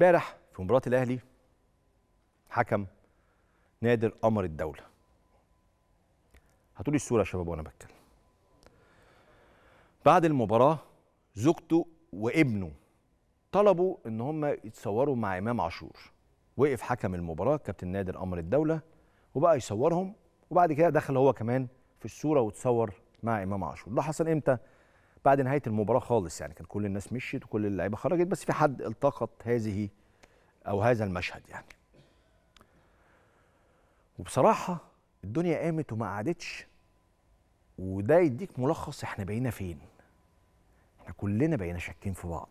امبارح في مباراه الاهلي حكم نادر قمر الدوله هاتوا لي الصوره يا شباب وانا بتكلم بعد المباراه زوجته وابنه طلبوا ان هم يتصوروا مع امام عاشور وقف حكم المباراه كابتن نادر قمر الدوله وبقى يصورهم وبعد كده دخل هو كمان في الصوره وتصور مع امام عاشور ده حصل امتى بعد نهايه المباراه خالص يعني كان كل الناس مشيت وكل اللعيبه خرجت بس في حد التقط هذه او هذا المشهد يعني وبصراحه الدنيا قامت وما قعدتش وده يديك ملخص احنا بقينا فين احنا كلنا بقينا شاكين في بعض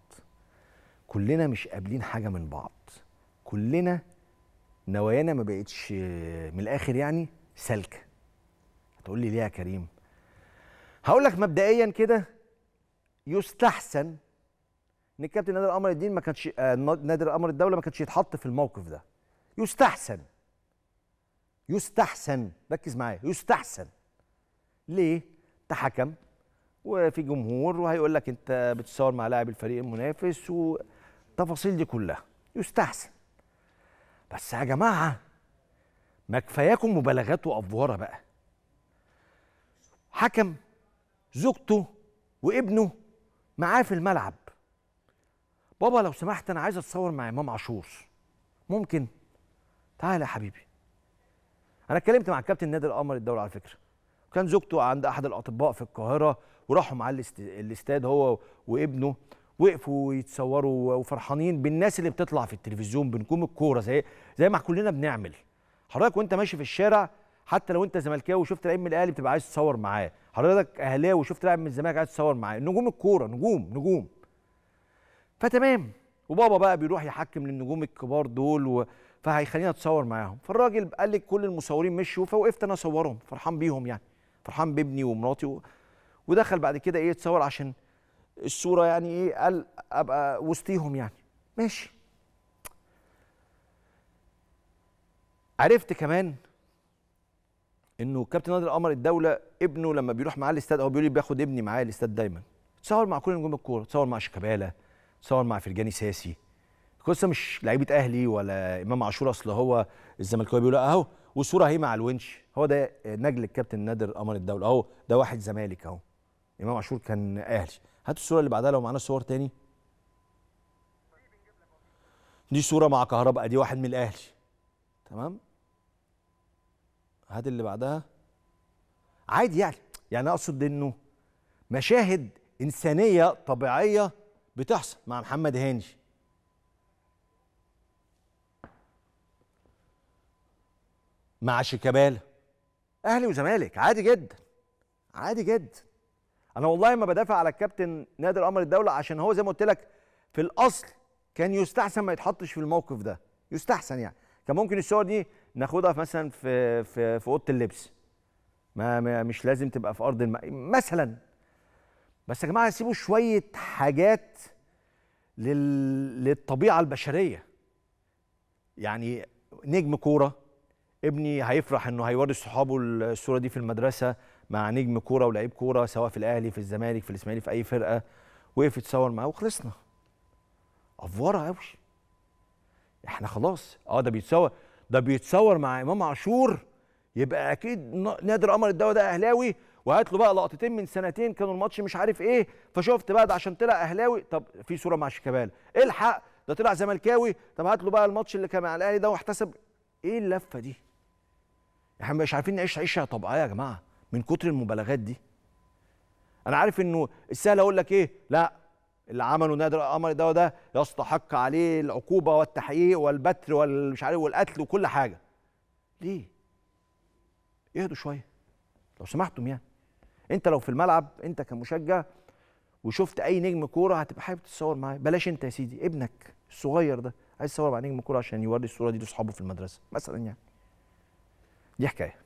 كلنا مش قابلين حاجه من بعض كلنا نوايانا ما بقتش من الاخر يعني سالكه هتقول لي ليه يا كريم هقول لك مبدئيا كده يستحسن ان الكابتن نادر قمر الدين ما كانش آه نادر قمر الدوله ما كانش يتحط في الموقف ده يستحسن يستحسن ركز معايا يستحسن ليه انت حكم وفي جمهور وهيقول لك انت بتصور مع لاعب الفريق المنافس والتفاصيل دي كلها يستحسن بس يا جماعه ما كفاياكم مبالغات وافواره بقى حكم زوجته وابنه معاه في الملعب بابا لو سمحت انا عايز اتصور مع امام عاشور ممكن تعال يا حبيبي انا اتكلمت مع الكابتن نادر القمر الدولي على فكره كان زوجته عند احد الاطباء في القاهره وراحوا معاه الاستاد هو وابنه وقفوا ويتصوروا وفرحانين بالناس اللي بتطلع في التلفزيون بنجوم الكوره زي زي ما كلنا بنعمل حضرتك وانت ماشي في الشارع حتى لو انت زملكاوي وشفت لعيب من الاهلي بتبقى عايز تصور معاه حضرتك اهلاوي وشفت لاعب من الزمالك عايز تصور معاه نجوم الكوره نجوم نجوم فتمام وبابا بقى بيروح يحكم للنجوم الكبار دول و... فهيخليني اتصور معاهم فالراجل قال لي كل المصورين مشوا فوقفت انا اصورهم فرحان بيهم يعني فرحان بابني ومراتي و... ودخل بعد كده ايه اتصور عشان الصوره يعني ايه قال ابقى وسطيهم يعني ماشي عرفت كمان انه كابتن نادر القمر الدوله ابنه لما بيروح معاه الاستاد هو بيقول لي بياخد ابني معاه الاستاد دايما تصور مع كل نجوم الكوره تصور مع شيكابالا تصور مع فرجاني ساسي القصه مش لعيبه اهلي ولا امام عاشور اصل هو الزملكاوي بيقول اهو والصوره اهي مع الونش هو ده نجل الكابتن نادر قمر الدوله اهو ده واحد زمالك اهو امام عاشور كان اهلي هاتوا الصوره اللي بعدها لو معانا صور تاني دي صوره مع كهرباء دي واحد من الاهلي تمام هات اللي بعدها عادي يعني يعني اقصد انه مشاهد انسانيه طبيعيه بتحصل مع محمد هاني مع شيكابالا اهلي وزمالك عادي جدا عادي جدا انا والله ما بدافع على الكابتن نادر القمر الدوله عشان هو زي ما قلت لك في الاصل كان يستحسن ما يتحطش في الموقف ده يستحسن يعني كان ممكن الصور دي ناخدها مثلا في في في اوضه اللبس ما مش لازم تبقى في ارض الم... مثلا بس يا جماعه سيبوا شويه حاجات لل... للطبيعه البشريه يعني نجم كوره ابني هيفرح انه هيوري صحابه الصوره دي في المدرسه مع نجم كوره ولاعيب كوره سواء في الاهلي في الزمالك في الاسماعيلي في اي فرقه وقف يتصور معاه وخلصنا افوره قوي احنا خلاص اه ده بيتصور ده بيتصور مع امام عاشور يبقى اكيد نادر قمر الدواء ده اهلاوي وهات له بقى لقطتين من سنتين كانوا الماتش مش عارف ايه فشفت بقى ده عشان طلع اهلاوي طب في صوره مع شيكابالا الحق ده طلع زملكاوي طب هات له بقى الماتش اللي كان مع الاهلي ده واحتسب ايه اللفه دي؟ احنا مش عارفين نعيش عيشه طبيعيه يا جماعه من كتر المبالغات دي. انا عارف انه السهل اقول لك ايه؟ لا اللي عمله نادر القمر ده وده يستحق عليه العقوبه والتحقيق والبتر والمش عارف والقتل وكل حاجه ليه اهدوا شويه لو سمحتم يعني انت لو في الملعب انت كمشجع وشفت اي نجم كوره هتبقى حابب تتصور معاه بلاش انت يا سيدي ابنك الصغير ده عايز يتصور مع نجم كوره عشان يوري الصوره دي لاصحابه في المدرسه مثلا يعني دي حكايه